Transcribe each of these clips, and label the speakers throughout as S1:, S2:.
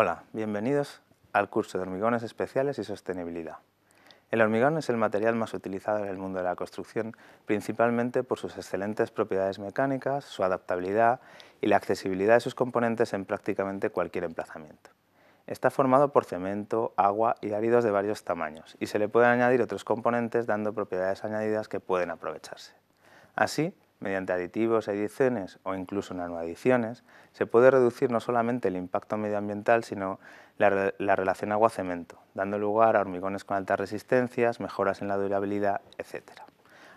S1: Hola, bienvenidos al curso de hormigones especiales y sostenibilidad. El hormigón es el material más utilizado en el mundo de la construcción, principalmente por sus excelentes propiedades mecánicas, su adaptabilidad y la accesibilidad de sus componentes en prácticamente cualquier emplazamiento. Está formado por cemento, agua y áridos de varios tamaños, y se le pueden añadir otros componentes dando propiedades añadidas que pueden aprovecharse. Así, Mediante aditivos, ediciones o incluso nanoadiciones, se puede reducir no solamente el impacto medioambiental, sino la, la relación agua-cemento, dando lugar a hormigones con altas resistencias, mejoras en la durabilidad, etc.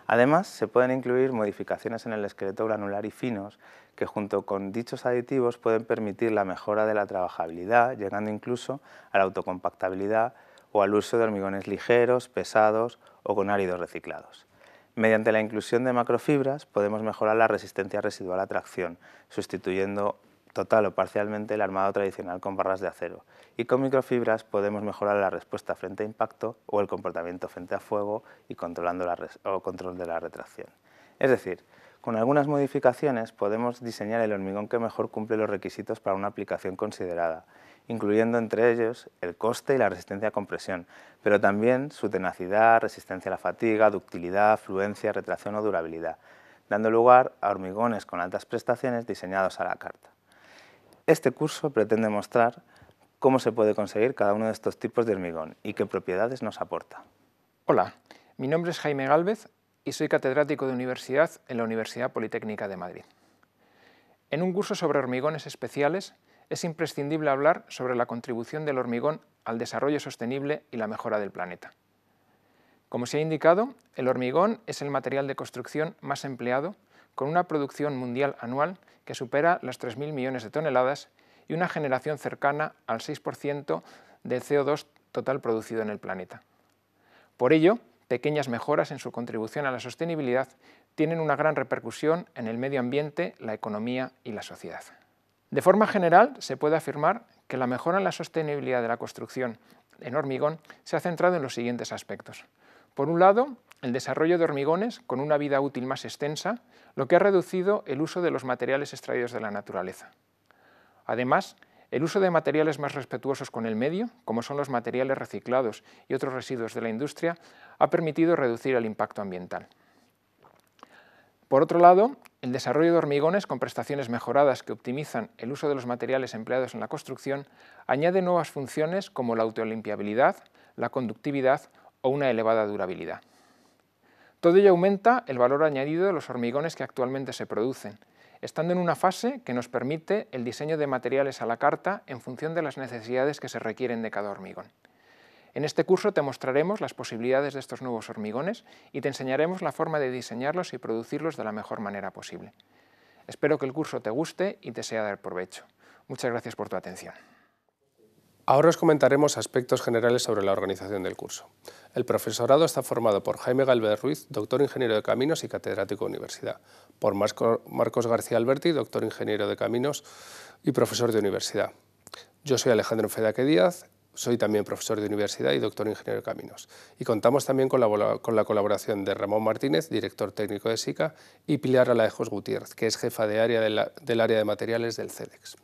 S1: Además, se pueden incluir modificaciones en el esqueleto granular y finos, que junto con dichos aditivos pueden permitir la mejora de la trabajabilidad, llegando incluso a la autocompactabilidad o al uso de hormigones ligeros, pesados o con áridos reciclados. Mediante la inclusión de macrofibras podemos mejorar la resistencia residual a tracción, sustituyendo total o parcialmente el armado tradicional con barras de acero. Y con microfibras podemos mejorar la respuesta frente a impacto o el comportamiento frente a fuego y controlando o control de la retracción. Es decir, con algunas modificaciones podemos diseñar el hormigón que mejor cumple los requisitos para una aplicación considerada, incluyendo entre ellos el coste y la resistencia a compresión, pero también su tenacidad, resistencia a la fatiga, ductilidad, fluencia, retracción o durabilidad, dando lugar a hormigones con altas prestaciones diseñados a la carta. Este curso pretende mostrar cómo se puede conseguir cada uno de estos tipos de hormigón y qué propiedades nos aporta. Hola,
S2: mi nombre es Jaime Galvez y soy catedrático de universidad en la Universidad Politécnica de Madrid. En un curso sobre hormigones especiales es imprescindible hablar sobre la contribución del hormigón al desarrollo sostenible y la mejora del planeta. Como se ha indicado, el hormigón es el material de construcción más empleado, con una producción mundial anual que supera las 3.000 millones de toneladas y una generación cercana al 6% del CO2 total producido en el planeta. Por ello, pequeñas mejoras en su contribución a la sostenibilidad tienen una gran repercusión en el medio ambiente, la economía y la sociedad. De forma general, se puede afirmar que la mejora en la sostenibilidad de la construcción en hormigón se ha centrado en los siguientes aspectos. Por un lado, el desarrollo de hormigones con una vida útil más extensa, lo que ha reducido el uso de los materiales extraídos de la naturaleza. Además, el uso de materiales más respetuosos con el medio, como son los materiales reciclados y otros residuos de la industria, ha permitido reducir el impacto ambiental. Por otro lado, el desarrollo de hormigones con prestaciones mejoradas que optimizan el uso de los materiales empleados en la construcción añade nuevas funciones como la autolimpiabilidad, la conductividad o una elevada durabilidad. Todo ello aumenta el valor añadido de los hormigones que actualmente se producen estando en una fase que nos permite el diseño de materiales a la carta en función de las necesidades que se requieren de cada hormigón. En este curso te mostraremos las posibilidades de estos nuevos hormigones y te enseñaremos la forma de diseñarlos y producirlos de la mejor manera posible. Espero que el curso te guste y te sea de provecho. Muchas gracias por tu atención.
S3: Ahora os comentaremos aspectos generales sobre la organización del curso. El profesorado está formado por Jaime Galvez Ruiz, doctor ingeniero de caminos y catedrático de universidad, por Marcos García Alberti, doctor ingeniero de caminos y profesor de universidad. Yo soy Alejandro Fedaque Díaz, soy también profesor de universidad y doctor ingeniero de caminos. Y contamos también con la, colaboración de Ramón Martínez, director técnico de SICA, y Pilar Alaejos Gutiérrez, que es jefa de área del área de materiales del CEDEX.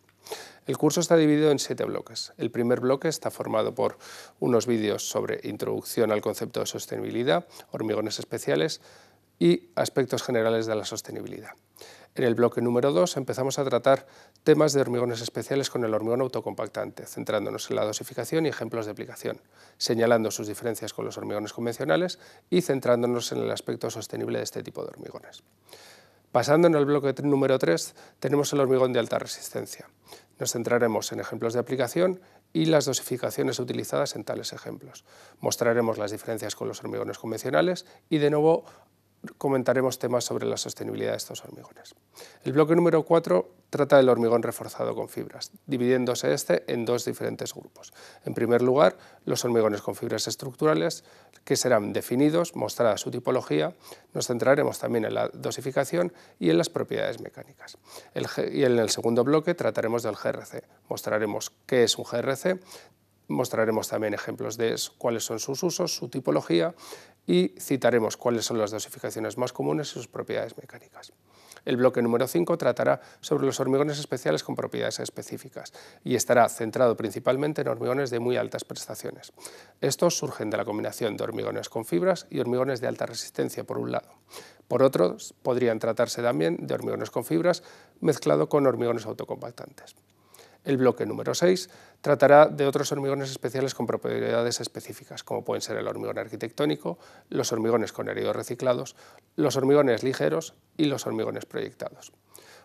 S3: El curso está dividido en siete bloques. El primer bloque está formado por unos vídeos sobre introducción al concepto de sostenibilidad, hormigones especiales y aspectos generales de la sostenibilidad. En el bloque número dos empezamos a tratar temas de hormigones especiales con el hormigón autocompactante, centrándonos en la dosificación y ejemplos de aplicación, señalando sus diferencias con los hormigones convencionales y centrándonos en el aspecto sostenible de este tipo de hormigones. Pasando en el bloque número tres, tenemos el hormigón de alta resistencia. Nos centraremos en ejemplos de aplicación y las dosificaciones utilizadas en tales ejemplos. Mostraremos las diferencias con los hormigones convencionales y de nuevo comentaremos temas sobre la sostenibilidad de estos hormigones. El bloque número 4 trata del hormigón reforzado con fibras, dividiéndose este en dos diferentes grupos. En primer lugar, los hormigones con fibras estructurales, que serán definidos, mostrada su tipología, nos centraremos también en la dosificación y en las propiedades mecánicas. y en el segundo bloque trataremos del GRC, mostraremos qué es un GRC, mostraremos también ejemplos de cuáles son sus usos, su tipología y citaremos cuáles son las dosificaciones más comunes y sus propiedades mecánicas. El bloque número 5 tratará sobre los hormigones especiales con propiedades específicas y estará centrado principalmente en hormigones de muy altas prestaciones. Estos surgen de la combinación de hormigones con fibras y hormigones de alta resistencia por un lado. Por otro, podrían tratarse también de hormigones con fibras mezclado con hormigones autocompactantes. El bloque número 6 tratará de otros hormigones especiales con propiedades específicas, como pueden ser el hormigón arquitectónico, los hormigones con heridos reciclados, los hormigones ligeros y los hormigones proyectados.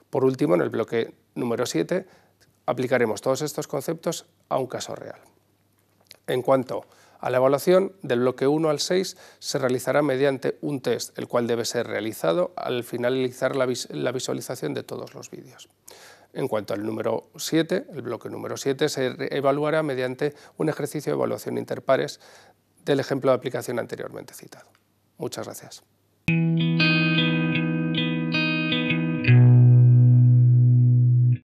S3: Por último, en el bloque número 7 aplicaremos todos estos conceptos a un caso real. En cuanto a la evaluación, del bloque 1 al 6 se realizará mediante un test, el cual debe ser realizado al finalizar la, visualización de todos los vídeos. En cuanto al número 7, el bloque número 7 se evaluará mediante un ejercicio de evaluación interpares del ejemplo de aplicación anteriormente citado. Muchas gracias.